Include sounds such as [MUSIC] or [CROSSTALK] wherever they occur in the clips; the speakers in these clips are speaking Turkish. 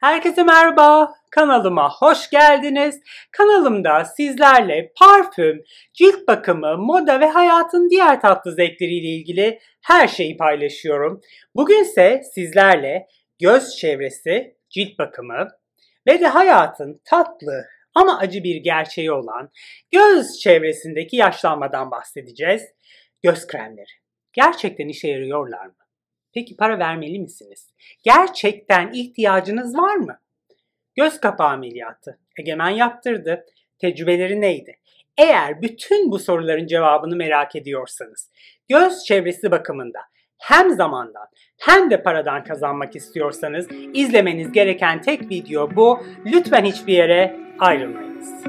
Herkese merhaba. Kanalıma hoş geldiniz. Kanalımda sizlerle parfüm, cilt bakımı, moda ve hayatın diğer tatlı zevkleriyle ilgili her şeyi paylaşıyorum. Bugün ise sizlerle göz çevresi, cilt bakımı ve de hayatın tatlı ama acı bir gerçeği olan göz çevresindeki yaşlanmadan bahsedeceğiz. Göz kremleri. Gerçekten işe yarıyorlar mı? Peki para vermeli misiniz? Gerçekten ihtiyacınız var mı? Göz kapağı ameliyatı. Egemen yaptırdı. Tecrübeleri neydi? Eğer bütün bu soruların cevabını merak ediyorsanız, göz çevresi bakımında hem zamandan hem de paradan kazanmak istiyorsanız izlemeniz gereken tek video bu. Lütfen hiçbir yere ayrılmayınız.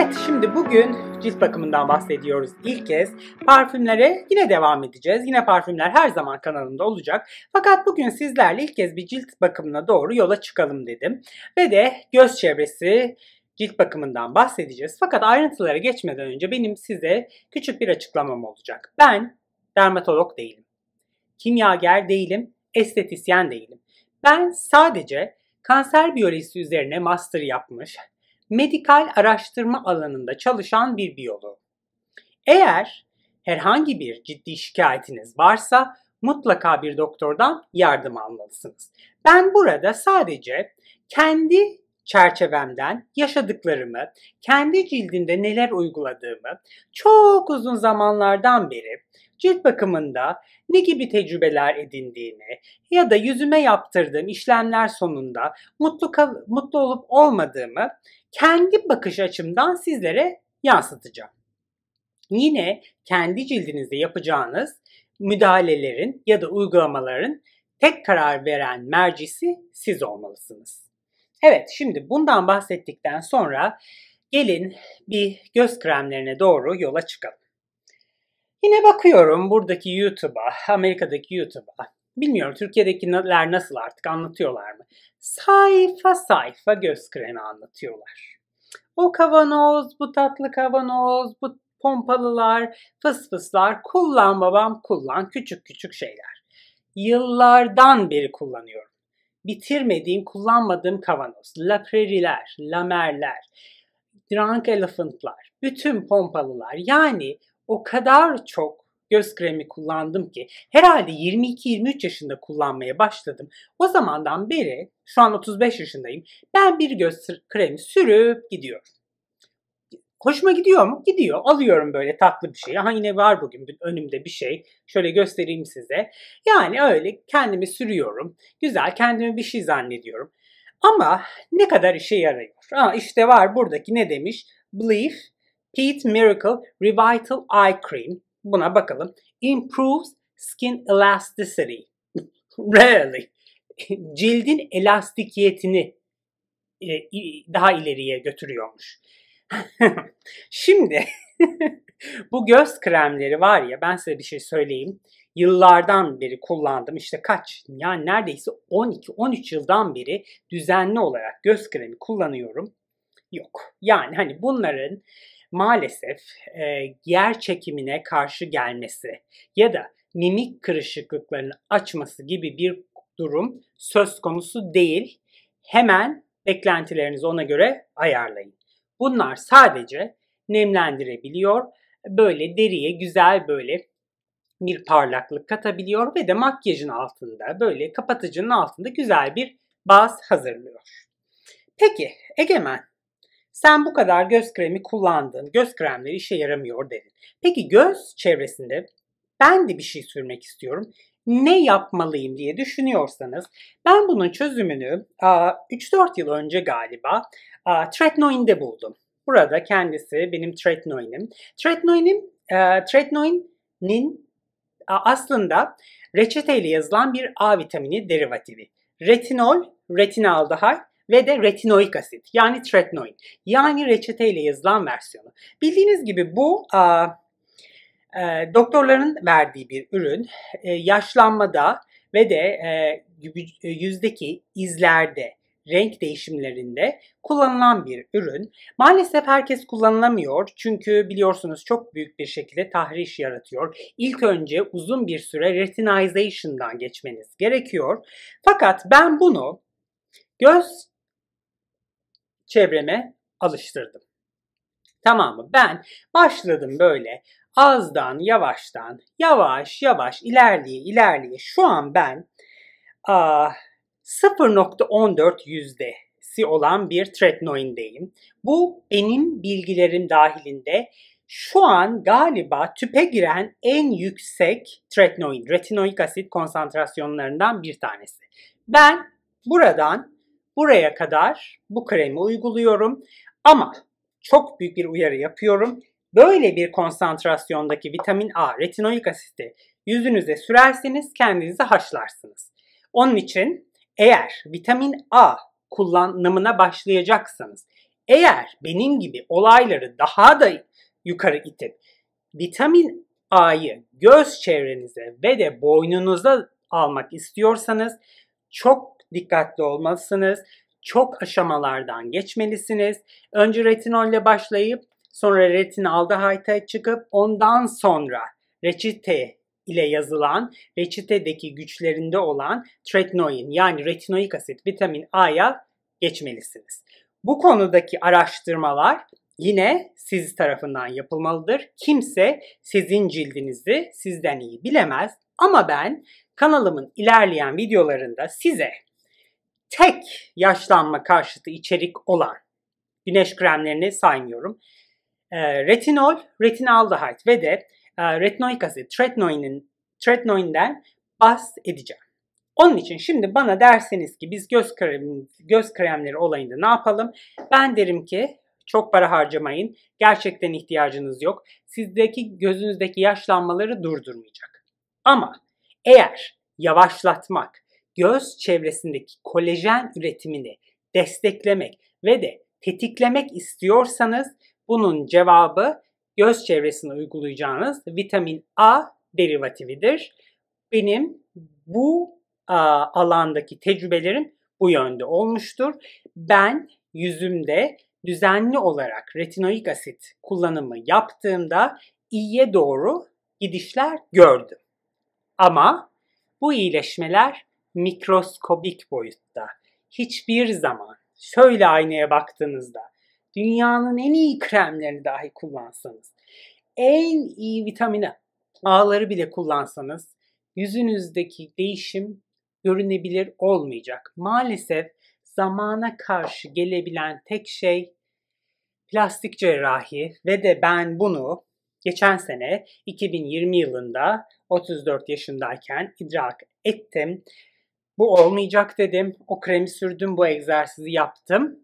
Evet şimdi bugün cilt bakımından bahsediyoruz ilk kez. Parfümlere yine devam edeceğiz. Yine parfümler her zaman kanalımda olacak. Fakat bugün sizlerle ilk kez bir cilt bakımına doğru yola çıkalım dedim. Ve de göz çevresi cilt bakımından bahsedeceğiz. Fakat ayrıntılara geçmeden önce benim size küçük bir açıklamam olacak. Ben dermatolog değilim. Kimyager değilim, estetisyen değilim. Ben sadece kanser biyolojisi üzerine master yapmış, medikal araştırma alanında çalışan bir biyolog. Eğer herhangi bir ciddi şikayetiniz varsa mutlaka bir doktordan yardım almalısınız. Ben burada sadece kendi çerçevemden yaşadıklarımı, kendi cildinde neler uyguladığımı, çok uzun zamanlardan beri cilt bakımında ne gibi tecrübeler edindiğimi ya da yüzüme yaptırdığım işlemler sonunda mutlu mutlu olup olmadığımı kendi bakış açımdan sizlere yansıtacağım. Yine kendi cildinizde yapacağınız müdahalelerin ya da uygulamaların tek karar veren mercisi siz olmalısınız. Evet şimdi bundan bahsettikten sonra gelin bir göz kremlerine doğru yola çıkalım. Yine bakıyorum buradaki YouTube'a, Amerika'daki YouTube'a Bilmiyorum Türkiye'dekiler nasıl artık anlatıyorlar mı? Sayfa sayfa göz kremi anlatıyorlar. O kavanoz, bu tatlı kavanoz, bu pompalılar, fısfıslar, kullan babam kullan küçük küçük şeyler. Yıllardan beri kullanıyorum. Bitirmediğim, kullanmadığım kavanoz, la preriler, lamerler, drunk elephantlar, bütün pompalılar. Yani o kadar çok göz kremi kullandım ki herhalde 22-23 yaşında kullanmaya başladım. O zamandan beri şu an 35 yaşındayım. Ben bir göz kremi sürüp gidiyorum. Hoşuma gidiyor mu? Gidiyor. Alıyorum böyle tatlı bir şey. Aha yine var bugün önümde bir şey. Şöyle göstereyim size. Yani öyle kendimi sürüyorum. Güzel kendimi bir şey zannediyorum. Ama ne kadar işe yarıyor? Aa, işte var buradaki ne demiş? Belief Pete Miracle Revital Eye Cream Buna bakalım. Improves skin elasticity. [LAUGHS] Rarely. Cildin elastikiyetini e, daha ileriye götürüyormuş. [LAUGHS] Şimdi [LAUGHS] bu göz kremleri var ya ben size bir şey söyleyeyim. Yıllardan beri kullandım işte kaç yani neredeyse 12-13 yıldan beri düzenli olarak göz kremi kullanıyorum. Yok yani hani bunların maalesef e, yer çekimine karşı gelmesi ya da mimik kırışıklıklarını açması gibi bir durum söz konusu değil. Hemen beklentilerinizi ona göre ayarlayın. Bunlar sadece nemlendirebiliyor, böyle deriye güzel böyle bir parlaklık katabiliyor ve de makyajın altında böyle kapatıcının altında güzel bir baz hazırlıyor. Peki egemen sen bu kadar göz kremi kullandın. Göz kremleri işe yaramıyor dedin. Peki göz çevresinde ben de bir şey sürmek istiyorum. Ne yapmalıyım diye düşünüyorsanız ben bunun çözümünü 3-4 yıl önce galiba Tretinoin'de buldum. Burada kendisi benim tretinoinim. Tretinoinim, e, tretinoinin aslında reçeteyle yazılan bir A vitamini derivativi. Retinol, retinaldehyde ve de retinoik asit yani tretinoin yani reçeteyle yazılan versiyonu. Bildiğiniz gibi bu a, e, doktorların verdiği bir ürün e, yaşlanmada ve de e, e yüzdeki izlerde renk değişimlerinde kullanılan bir ürün. Maalesef herkes kullanılamıyor çünkü biliyorsunuz çok büyük bir şekilde tahriş yaratıyor. İlk önce uzun bir süre retinization'dan geçmeniz gerekiyor. Fakat ben bunu göz çevreme alıştırdım. Tamam mı? Ben başladım böyle azdan yavaştan yavaş yavaş ilerleye ilerleye şu an ben a, 0.14 yüzdesi olan bir tretinoindeyim. Bu benim bilgilerim dahilinde şu an galiba tüpe giren en yüksek tretinoin, retinoik asit konsantrasyonlarından bir tanesi. Ben buradan Buraya kadar bu kremi uyguluyorum ama çok büyük bir uyarı yapıyorum. Böyle bir konsantrasyondaki vitamin A, retinoik asiti yüzünüze sürerseniz kendinizi haşlarsınız. Onun için eğer vitamin A kullanımına başlayacaksanız, eğer benim gibi olayları daha da yukarı itip vitamin A'yı göz çevrenize ve de boynunuza almak istiyorsanız çok dikkatli olmalısınız. Çok aşamalardan geçmelisiniz. Önce retinolle başlayıp sonra retinaldehyde çıkıp ondan sonra reçete ile yazılan reçetedeki güçlerinde olan tretinoin yani retinoik asit vitamin A'ya geçmelisiniz. Bu konudaki araştırmalar yine siz tarafından yapılmalıdır. Kimse sizin cildinizi sizden iyi bilemez ama ben kanalımın ilerleyen videolarında size tek yaşlanma karşıtı içerik olan güneş kremlerini saymıyorum. E, retinol, retinaldehyde ve de e, retinoik asit, tretinoinin, tretinoinden bahsedeceğim. Onun için şimdi bana derseniz ki biz göz kremi, göz kremleri olayında ne yapalım? Ben derim ki çok para harcamayın. Gerçekten ihtiyacınız yok. Sizdeki gözünüzdeki yaşlanmaları durdurmayacak. Ama eğer yavaşlatmak, göz çevresindeki kolajen üretimini desteklemek ve de tetiklemek istiyorsanız bunun cevabı göz çevresine uygulayacağınız vitamin A derivatividir. Benim bu a, alandaki tecrübelerim bu yönde olmuştur. Ben yüzümde düzenli olarak retinoik asit kullanımı yaptığımda iyiye doğru gidişler gördüm. Ama bu iyileşmeler mikroskobik boyutta hiçbir zaman şöyle aynaya baktığınızda dünyanın en iyi kremlerini dahi kullansanız, en iyi vitamini A'ları bile kullansanız yüzünüzdeki değişim görünebilir olmayacak. Maalesef zamana karşı gelebilen tek şey plastik cerrahi ve de ben bunu geçen sene 2020 yılında 34 yaşındayken idrak ettim bu olmayacak dedim. O kremi sürdüm, bu egzersizi yaptım.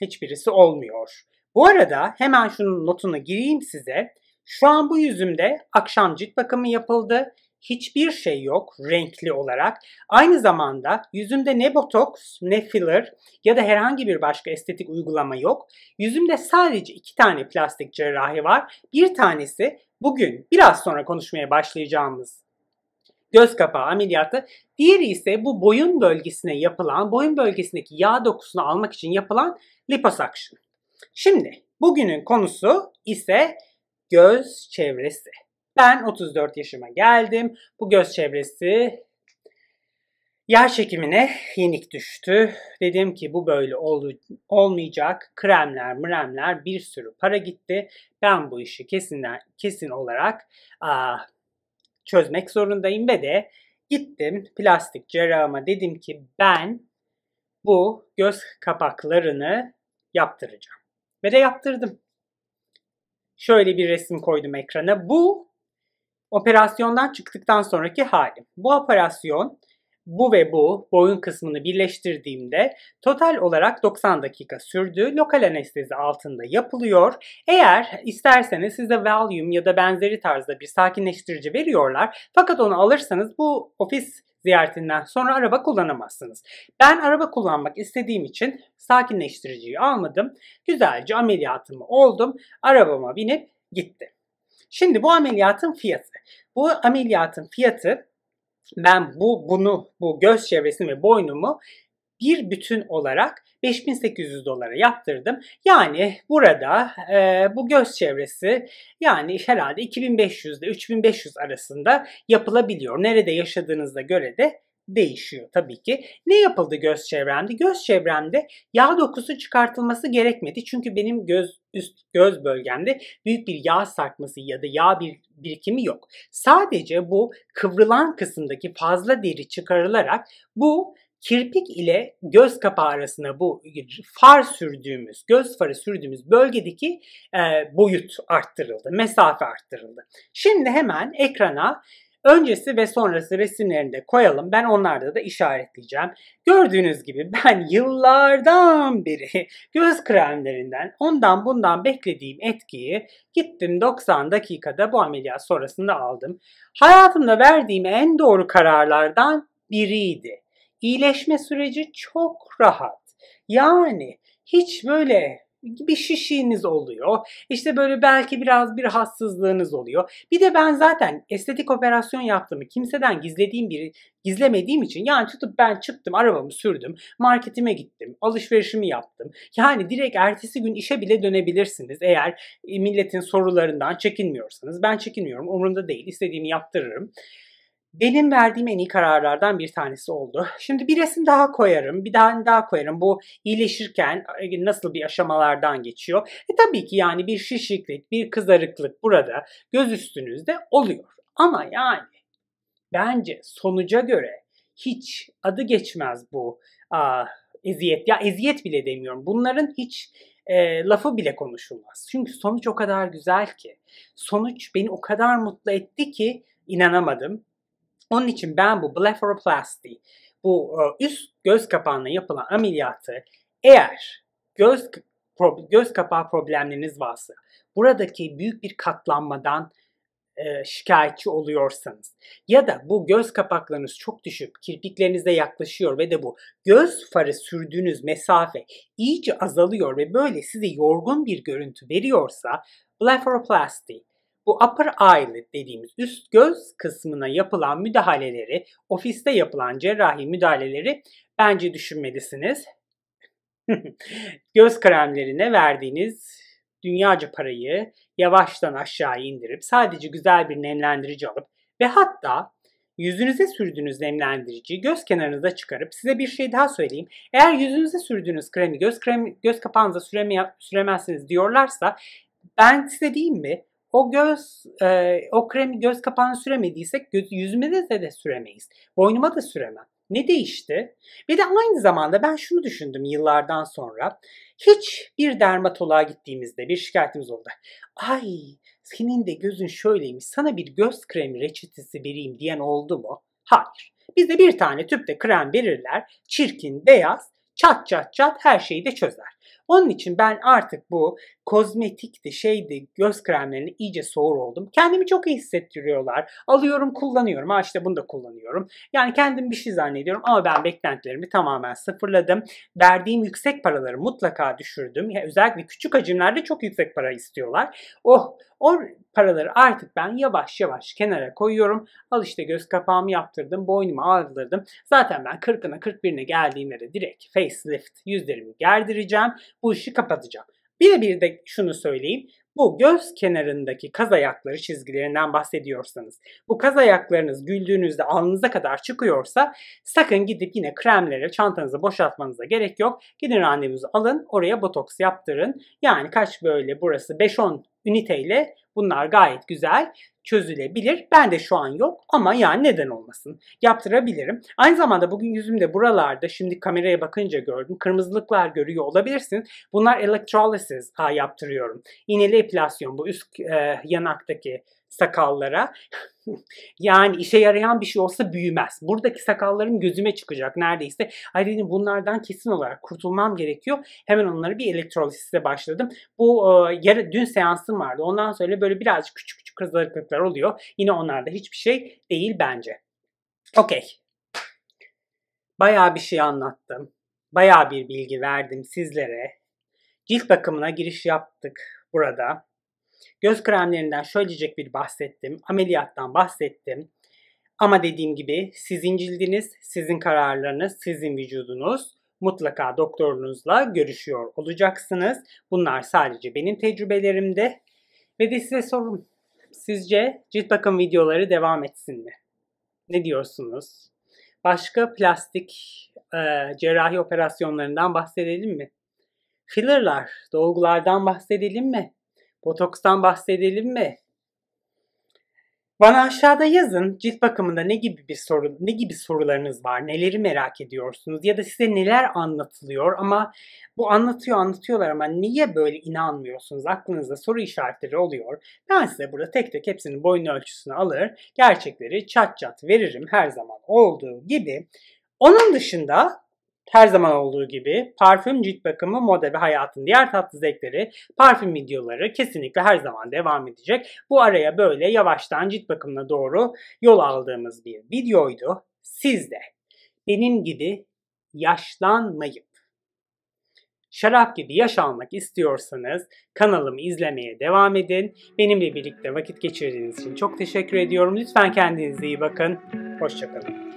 Hiçbirisi olmuyor. Bu arada hemen şunun notuna gireyim size. Şu an bu yüzümde akşam cilt bakımı yapıldı. Hiçbir şey yok renkli olarak. Aynı zamanda yüzümde ne botoks ne filler ya da herhangi bir başka estetik uygulama yok. Yüzümde sadece iki tane plastik cerrahi var. Bir tanesi bugün biraz sonra konuşmaya başlayacağımız göz kapağı ameliyatı. Diğeri ise bu boyun bölgesine yapılan, boyun bölgesindeki yağ dokusunu almak için yapılan liposuction. Şimdi bugünün konusu ise göz çevresi. Ben 34 yaşıma geldim. Bu göz çevresi yer çekimine yenik düştü. Dedim ki bu böyle ol, olmayacak. Kremler, mremler bir sürü para gitti. Ben bu işi kesin, kesin olarak a, ah, çözmek zorundayım ve de gittim plastik cerrahıma dedim ki ben bu göz kapaklarını yaptıracağım. Ve de yaptırdım. Şöyle bir resim koydum ekrana. Bu operasyondan çıktıktan sonraki halim. Bu operasyon bu ve bu boyun kısmını birleştirdiğimde total olarak 90 dakika sürdü. Lokal anestezi altında yapılıyor. Eğer isterseniz size Valium ya da benzeri tarzda bir sakinleştirici veriyorlar. Fakat onu alırsanız bu ofis ziyaretinden sonra araba kullanamazsınız. Ben araba kullanmak istediğim için sakinleştiriciyi almadım. Güzelce ameliyatımı oldum. Arabama binip gitti. Şimdi bu ameliyatın fiyatı. Bu ameliyatın fiyatı ben bu bunu bu göz çevresini ve boynumu bir bütün olarak 5800 dolara yaptırdım. Yani burada e, bu göz çevresi yani herhalde 2500 ile 3500 arasında yapılabiliyor. Nerede yaşadığınızda göre de değişiyor tabii ki. Ne yapıldı göz çevremde? Göz çevremde yağ dokusu çıkartılması gerekmedi. Çünkü benim göz üst göz bölgemde büyük bir yağ sarkması ya da yağ bir birikimi yok. Sadece bu kıvrılan kısımdaki fazla deri çıkarılarak bu kirpik ile göz kapağı arasında bu far sürdüğümüz, göz farı sürdüğümüz bölgedeki e, boyut arttırıldı, mesafe arttırıldı. Şimdi hemen ekrana Öncesi ve sonrası resimlerinde koyalım. Ben onlarda da işaretleyeceğim. Gördüğünüz gibi ben yıllardan beri [LAUGHS] göz kremlerinden ondan bundan beklediğim etkiyi gittim 90 dakikada bu ameliyat sonrasında aldım. Hayatımda verdiğim en doğru kararlardan biriydi. İyileşme süreci çok rahat. Yani hiç böyle bir şişiğiniz oluyor. İşte böyle belki biraz bir hassızlığınız oluyor. Bir de ben zaten estetik operasyon yaptığımı kimseden gizlediğim biri gizlemediğim için yani tutup ben çıktım arabamı sürdüm marketime gittim alışverişimi yaptım. Yani direkt ertesi gün işe bile dönebilirsiniz eğer e, milletin sorularından çekinmiyorsanız. Ben çekinmiyorum umurumda değil istediğimi yaptırırım benim verdiğim en iyi kararlardan bir tanesi oldu. Şimdi bir resim daha koyarım, bir daha daha koyarım. Bu iyileşirken e, nasıl bir aşamalardan geçiyor? E tabii ki yani bir şişiklik, bir kızarıklık burada göz üstünüzde oluyor. Ama yani bence sonuca göre hiç adı geçmez bu a, eziyet. Ya eziyet bile demiyorum. Bunların hiç e, lafı bile konuşulmaz. Çünkü sonuç o kadar güzel ki. Sonuç beni o kadar mutlu etti ki inanamadım onun için ben bu blefaroplasti, bu e, üst göz kapağına yapılan ameliyatı eğer göz göz kapağı problemleriniz varsa, buradaki büyük bir katlanmadan e, şikayetçi oluyorsanız ya da bu göz kapaklarınız çok düşüp kirpiklerinize yaklaşıyor ve de bu göz farı sürdüğünüz mesafe iyice azalıyor ve böyle size yorgun bir görüntü veriyorsa blefaroplasti bu upper eyelid dediğimiz üst göz kısmına yapılan müdahaleleri, ofiste yapılan cerrahi müdahaleleri bence düşünmelisiniz. [LAUGHS] göz kremlerine verdiğiniz dünyaca parayı yavaştan aşağı indirip sadece güzel bir nemlendirici alıp ve hatta yüzünüze sürdüğünüz nemlendirici göz kenarınıza çıkarıp size bir şey daha söyleyeyim. Eğer yüzünüze sürdüğünüz kremi göz kremi göz kapağınıza süreme, süremezsiniz diyorlarsa ben size diyeyim mi? o göz e, o kremi göz kapağına süremediysek göz, yüzüme de de süremeyiz. Boynuma da süremem. Ne değişti? Bir de aynı zamanda ben şunu düşündüm yıllardan sonra. Hiç bir dermatoloğa gittiğimizde bir şikayetimiz oldu. Ay senin de gözün şöyleymiş sana bir göz kremi reçetesi vereyim diyen oldu mu? Hayır. Bize bir tane tüpte krem verirler. Çirkin, beyaz, çat çat çat her şeyi de çözer. Onun için ben artık bu kozmetikti, şeydi, göz kremlerini iyice soğur oldum. Kendimi çok iyi hissettiriyorlar. Alıyorum, kullanıyorum. Ha işte bunu da kullanıyorum. Yani kendim bir şey zannediyorum ama ben beklentilerimi tamamen sıfırladım. Verdiğim yüksek paraları mutlaka düşürdüm. Ya özellikle küçük hacimlerde çok yüksek para istiyorlar. Oh o paraları artık ben yavaş yavaş kenara koyuyorum. Al işte göz kapağımı yaptırdım, boynumu aldırdım. Zaten ben 40'ına 41'ine geldiğimde de direkt facelift yüzlerimi gerdireceğim. Bu işi kapatacağım. Bir de bir de şunu söyleyeyim. Bu göz kenarındaki kaz ayakları çizgilerinden bahsediyorsanız, bu kaz ayaklarınız güldüğünüzde alnınıza kadar çıkıyorsa sakın gidip yine kremlere çantanızı boşaltmanıza gerek yok. Gidin randevunuzu alın, oraya botoks yaptırın. Yani kaç böyle burası 5-10 üniteyle Bunlar gayet güzel çözülebilir. Ben de şu an yok ama yani neden olmasın? Yaptırabilirim. Aynı zamanda bugün yüzümde buralarda şimdi kameraya bakınca gördüm. Kırmızılıklar görüyor olabilirsiniz. Bunlar electrolysis ha, yaptırıyorum. İğneli epilasyon bu üst e, yanaktaki sakallara. [LAUGHS] yani işe yarayan bir şey olsa büyümez. Buradaki sakallarım gözüme çıkacak neredeyse. Ay dedim bunlardan kesin olarak kurtulmam gerekiyor. Hemen onları bir elektrolisize başladım. Bu e, yarı, dün seansım vardı. Ondan sonra böyle böyle birazcık küçük küçük kızarıklıklar oluyor. Yine onlar da hiçbir şey değil bence. Okey. Bayağı bir şey anlattım. Bayağı bir bilgi verdim sizlere. Cilt bakımına giriş yaptık burada. Göz kremlerinden şöylecek bir bahsettim. Ameliyattan bahsettim. Ama dediğim gibi sizin cildiniz, sizin kararlarınız, sizin vücudunuz mutlaka doktorunuzla görüşüyor olacaksınız. Bunlar sadece benim tecrübelerimde ve de size sorum. Sizce cilt bakım videoları devam etsin mi? Ne diyorsunuz? Başka plastik e, cerrahi operasyonlarından bahsedelim mi? Fillerlar, dolgulardan bahsedelim mi? Botokstan bahsedelim mi? Bana aşağıda yazın cilt bakımında ne gibi bir soru, ne gibi sorularınız var, neleri merak ediyorsunuz ya da size neler anlatılıyor ama bu anlatıyor anlatıyorlar ama niye böyle inanmıyorsunuz aklınızda soru işaretleri oluyor. Ben size burada tek tek hepsinin boyun ölçüsünü alır gerçekleri çat çat veririm her zaman olduğu gibi. Onun dışında her zaman olduğu gibi parfüm, cilt bakımı, moda ve hayatın diğer tatlı zevkleri, parfüm videoları kesinlikle her zaman devam edecek. Bu araya böyle yavaştan cilt bakımına doğru yol aldığımız bir videoydu. Siz de benim gibi yaşlanmayıp şarap gibi yaş almak istiyorsanız kanalımı izlemeye devam edin. Benimle birlikte vakit geçirdiğiniz için çok teşekkür ediyorum. Lütfen kendinize iyi bakın. Hoşçakalın.